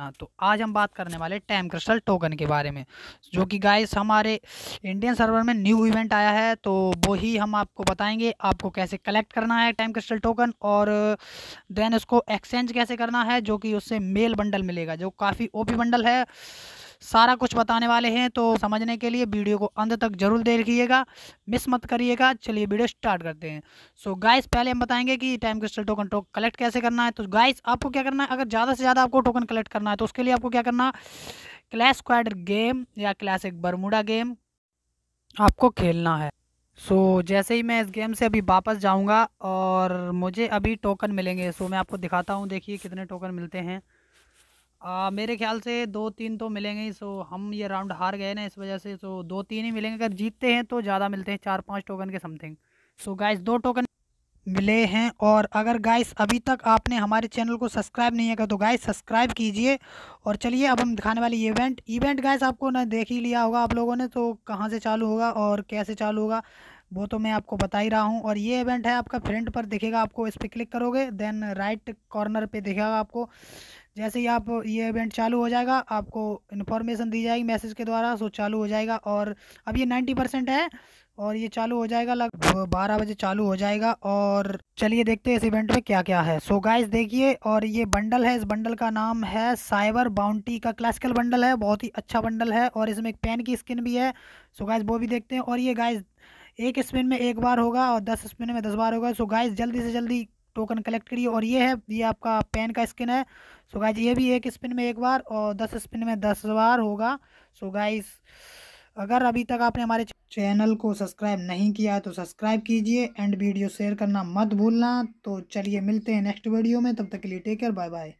हाँ तो आज हम बात करने वाले टाइम क्रिस्टल टोकन के बारे में जो कि गाइस हमारे इंडियन सर्वर में न्यू इवेंट आया है तो वही हम आपको बताएंगे आपको कैसे कलेक्ट करना है टाइम क्रिस्टल टोकन और देन उसको एक्सचेंज कैसे करना है जो कि उससे मेल बंडल मिलेगा जो काफ़ी ओपी बंडल है सारा कुछ बताने वाले हैं तो समझने के लिए वीडियो को अंत तक जरूर देखिएगा मिस मत करिएगा चलिए वीडियो स्टार्ट करते हैं सो so, गाइस पहले हम बताएंगे कि टाइम क्रिस्टल टोकन टोक कलेक्ट कैसे करना है तो गाइस आपको क्या करना है अगर ज़्यादा से ज़्यादा आपको टोकन कलेक्ट करना है तो उसके लिए आपको क्या करना क्लैश क्वाइडर गेम या क्लासिक बरमूडा गेम आपको खेलना है सो so, जैसे ही मैं इस गेम से अभी वापस जाऊंगा और मुझे अभी टोकन मिलेंगे सो so, मैं आपको दिखाता हूं देखिए कितने टोकन मिलते हैं आ, मेरे ख्याल से दो तीन तो मिलेंगे ही सो हम ये राउंड हार गए ना इस वजह से सो दो तीन ही मिलेंगे अगर जीतते हैं तो ज़्यादा मिलते हैं चार पाँच टोकन के समथिंग सो गाइस दो टोकन मिले हैं और अगर गाइस अभी तक आपने हमारे चैनल को सब्सक्राइब नहीं किया तो गाइस सब्सक्राइब कीजिए और चलिए अब हम दिखाने वाले इवेंट इवेंट गाइस आपको ना देख ही लिया होगा आप लोगों ने तो कहाँ से चालू होगा और कैसे चालू होगा वो तो मैं आपको बता ही रहा हूँ और ये इवेंट है आपका फ्रंट पर दिखेगा आपको इस पर क्लिक करोगे देन राइट कॉर्नर पर दिखेगा आपको जैसे ही आप ये इवेंट चालू हो जाएगा आपको इन्फॉर्मेशन दी जाएगी मैसेज के द्वारा सो चालू हो जाएगा और अब ये नाइन्टी परसेंट है और ये चालू हो जाएगा लगभग बारह बजे चालू हो जाएगा और चलिए देखते हैं इस इवेंट में क्या क्या है सो गाइस देखिए और ये बंडल है इस बंडल का नाम है साइबर बाउंटी का क्लासिकल बंडल है बहुत ही अच्छा बंडल है और इसमें एक पेन की स्किन भी है सो गाइस वो भी देखते हैं और ये गाइस एक स्पिन में एक बार होगा और दस स्पिन में दस बार होगा सो so गाइस जल्दी से जल्दी टोकन कलेक्ट करिए और ये है ये आपका पेन का स्किन है सो गाइज ये भी एक स्पिन में एक बार और दस स्पिन में दस बार होगा सो गाइज अगर अभी तक आपने हमारे चैनल को सब्सक्राइब नहीं किया है तो सब्सक्राइब कीजिए एंड वीडियो शेयर करना मत भूलना तो चलिए मिलते हैं नेक्स्ट वीडियो में तब तक के लिए टेक केयर बाय बाय